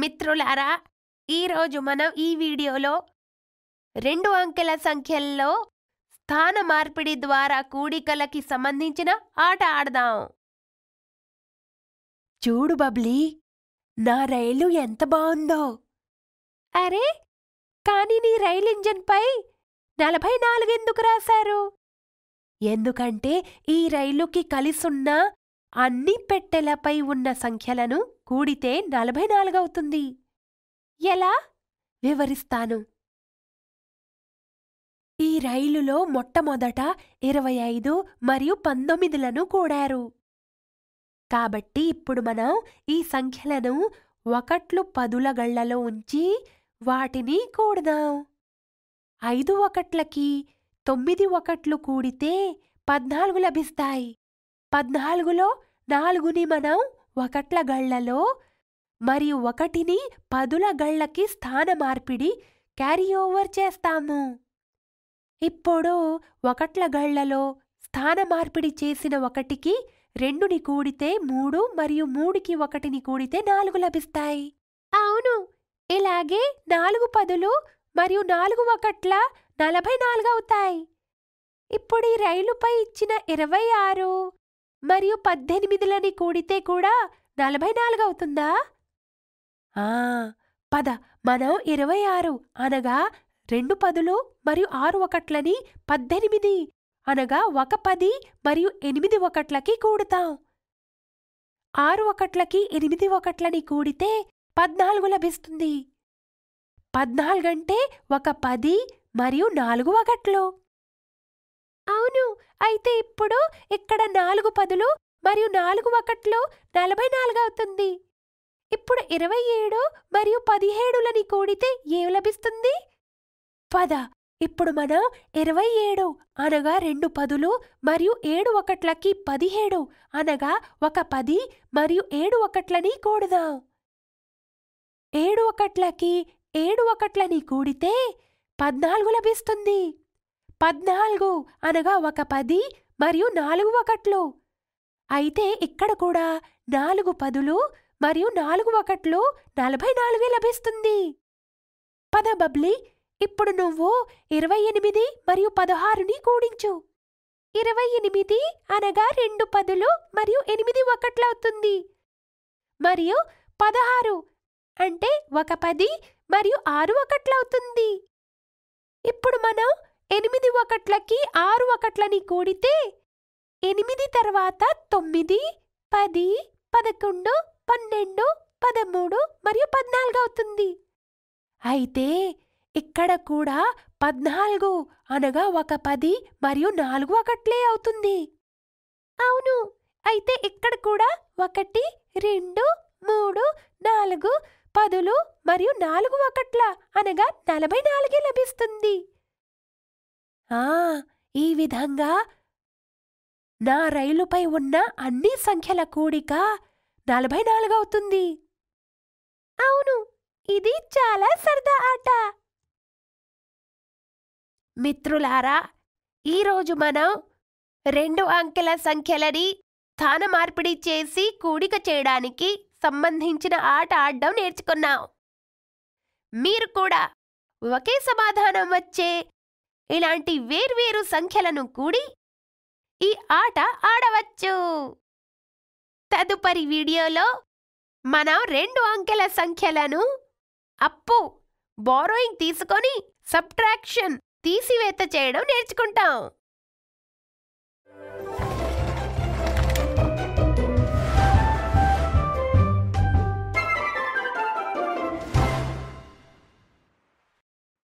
మిత్రులారా ఈరోజు మనం ఈ వీడియోలో రెండు అంకెల సంఖ్యల్లో స్థాన మార్పిడి ద్వారా కూడికలకి సంబంధించిన ఆట ఆడదాం చూడు బబ్లీ నా రైలు ఎంత బాగుందో అరే కానీ నీ రైలు ఇంజన్పై నలభై నాలుగు ఎందుకు రాశారు ఎందుకంటే ఈ రైలుకి కలిసున్నా అన్ని పెట్టెలపై ఉన్న సంఖ్యలను కూడితే నలభై నాలుగవుతుంది ఎలా వివరిస్తాను ఈ రైలులో మొట్టమొదట ఇరవై ఐదు మరియు పంతొమ్మిదిలను కూడారు కాబట్టి ఇప్పుడు మనం ఈ సంఖ్యలను ఒకట్లు పదుల గళ్లలో ఉంచి వాటిని కూడదాం ఐదు ఒకట్లకి తొమ్మిది ఒకట్లు కూడితే పద్నాలుగు లభిస్తాయి పద్నాలుగులో నాలుగుని మనం ఒకట్ల గళ్లలో మరియు ఒకటిని పదుల గళ్లకి స్థాన మార్పిడి క్యారీ ఓవర్ చేస్తాము ఇప్పుడు ఒకట్ల గళ్లలో స్థాన మార్పిడి చేసిన ఒకటికి రెండుని కూడితే మూడు మరియు మూడుకి ఒకటిని కూడితే నాలుగు లభిస్తాయి అవును ఇలాగే నాలుగు పదులు మరియు నాలుగు ఒకట్ల నలభై నాలుగు అవుతాయి ఇప్పుడు ఈ రైలుపై ఇచ్చిన ఇరవై ఆరు మరియు పద్దెనిమిదిలని కూడితే కూడా నలభై నాలుగు ఆ పద మనం ఇరవై ఆరు అనగా రెండు పదులు మరియు ఆరు ఒకట్లని పద్దెనిమిది అనగా ఒక పది మరియు ఎనిమిది ఒకట్లకి కూడుతాం ఆరు ఒకట్లకి ఎనిమిది ఒకట్లని కూడితే పద్నాలుగు లభిస్తుంది పద్నాలుగంటే ఒక పది మరియు నాలుగు ఒకట్లు అవును అయితే ఇప్పుడు ఇక్కడ నాలుగు పదులు మరియు నాలుగు ఒకట్లు నలభై నాలుగు అవుతుంది ఇప్పుడు ఇరవై ఏడు మరియు పదిహేడులని కూడితే ఏం లభిస్తుంది పద ఇప్పుడు మనం ఇరవై ఏడు అనగా రెండు పదులు మరియు ఏడు ఒకట్లకి పదిహేడు అనగా ఒక పది మరియు ఏడు ఒకట్లని కూడదాం ఏడు ఒకట్లకి ఏడు ఒకట్లని కూడితే పద్నాలుగు లభిస్తుంది పద్నాలుగు అనగా ఒక పది మరియు నాలుగు ఒకట్లు అయితే ఇక్కడ కూడా నాలుగు పదులు మరియు నాలుగు ఒకట్లు నలభై నాలుగే లభిస్తుంది పద బబ్లీ ఇప్పుడు నువ్వు ఇరవై ఎనిమిది మరియు పదహారుని కూడించు ఇరవై ఎనిమిది అనగా రెండు పదులు మరియు ఎనిమిది ఒకట్లవుతుంది మరియు పదహారు అంటే ఒక పది మరియు ఆరు ఒకట్లవుతుంది ఇప్పుడు మనం ఎనిమిది ఒకట్లకి ఆరు ఒకట్లని కూడితే ఎనిమిది తర్వాత తొమ్మిది పది పదకొండు పన్నెండు పదమూడు మరియు పద్నాలుగు అవుతుంది అయితే ఇక్కడ కూడా పద్నాలుగు అనగా ఒక పది మరియు నాలుగు ఒకట్లే అవుతుంది అవును అయితే ఇక్కడ కూడా ఒకటి రెండు మూడు నాలుగు పదులు మరియు నాలుగు ఒకట్ల అనగా నలభై నాలుగే లభిస్తుంది ఆ ఈ విధంగా నా రైలుపై ఉన్న అన్ని సంఖ్యల కూడిక నలభై నాలుగవుతుంది అవును ఇది చాలా సరదా ఆట మిత్రులారా ఈరోజు మనం రెండు అంకెల సంఖ్యలని స్థాన మార్పిడి చేసి కూడిక చేయడానికి సంబంధించిన ఆట ఆడడం నేర్చుకున్నాం మీరు కూడా ఒకే సమాధానం వచ్చే ఇలాంటి వేర్వేరు సంఖ్యలను కూడి ఈ ఆట ఆడవచ్చు తదుపరి వీడియోలో మనం రెండు అంకెల సంఖ్యలను అప్పు బారోయింగ్ తీసుకొని సబ్ట్రాక్షన్ తీసివేత చేయడం నేర్చుకుంటాం